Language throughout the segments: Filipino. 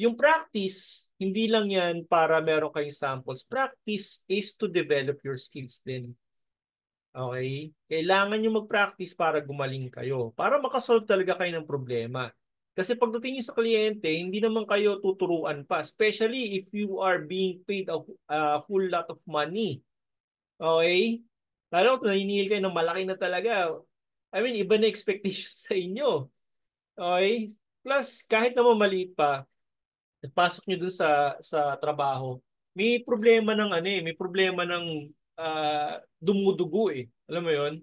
yung practice, hindi lang yan para meron kayong samples. Practice is to develop your skills din. Okay? Kailangan nyo mag-practice para gumaling kayo. Para makasolve talaga kayo ng problema. Kasi pagdating nyo sa kliyente, hindi naman kayo tuturuan pa. Especially if you are being paid a, a whole lot of money. Okay? Lalo kung naninihil kayo ng malaki na talaga. I mean, iba na expectation sa inyo. Okay? Plus, kahit naman maliit pa, pasok niyo dun sa sa trabaho, may problema ng ano eh, may problema ng uh, dumudugo eh. Alam mo 'yon?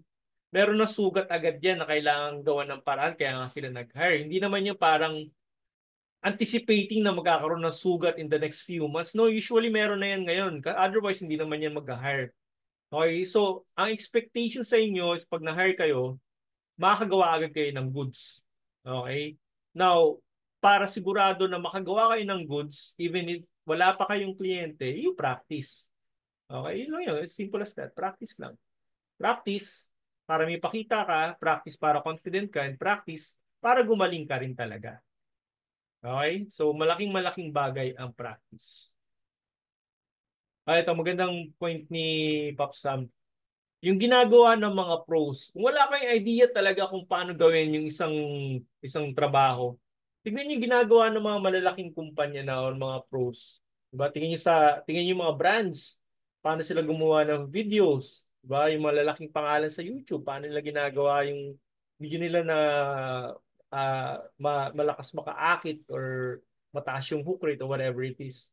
Meron na sugat agad 'yan na kailangan gawan ng paraan kaya nga sila nag-hire. Hindi naman yung parang anticipating na magkakaroon ng sugat in the next few months. No, usually meron na yan ngayon. Otherwise, hindi naman yan mag-hire. Okay, so ang expectation sa inyo is pag na-hire kayo, makakagawa agad kayo ng goods. Okay? Now, para sigurado na makagawa kayo ng goods even if wala pa kayong kliyente, you practice. Okay, yun lang yun. As simple as that. Practice lang. Practice para may pakita ka, practice para confident ka, and practice para gumaling ka rin talaga. Okay? So, malaking-malaking bagay ang practice. Ay, ah, ito, magandang point ni Pop Sam. Yung ginagawa ng mga pros, kung wala kayong idea talaga kung paano gawin yung isang isang trabaho, Tingnan niyo ginagawa ng mga malalaking kumpanya na or mga pros. Diba? Tingnan niyo sa tingnan niyo mga brands paano sila gumawa ng videos, 'di ba? Yung malalaking pangalan sa YouTube, paano nila ginagawa yung video nila na uh, ma- malakas makaakit or mataas yung hook rate or whatever it is.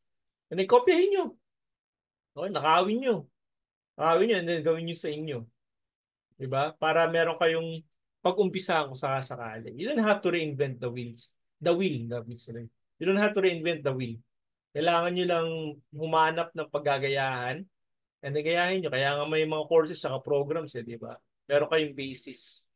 And then kopyahin nyo. Okay, nakawin nyo. Nakawin nyo and then gawin nyo sa inyo. Diba? Para meron kayong pag-umpisa kung sakali. You don't have to reinvent the wheels the wheel. The wheel. You don't have to reinvent the wheel. Kailangan nyo lang humanap ng paggagayahan and gayahin nyo. Kaya nga may mga courses saka programs eh, di ba? Meron kayong basis.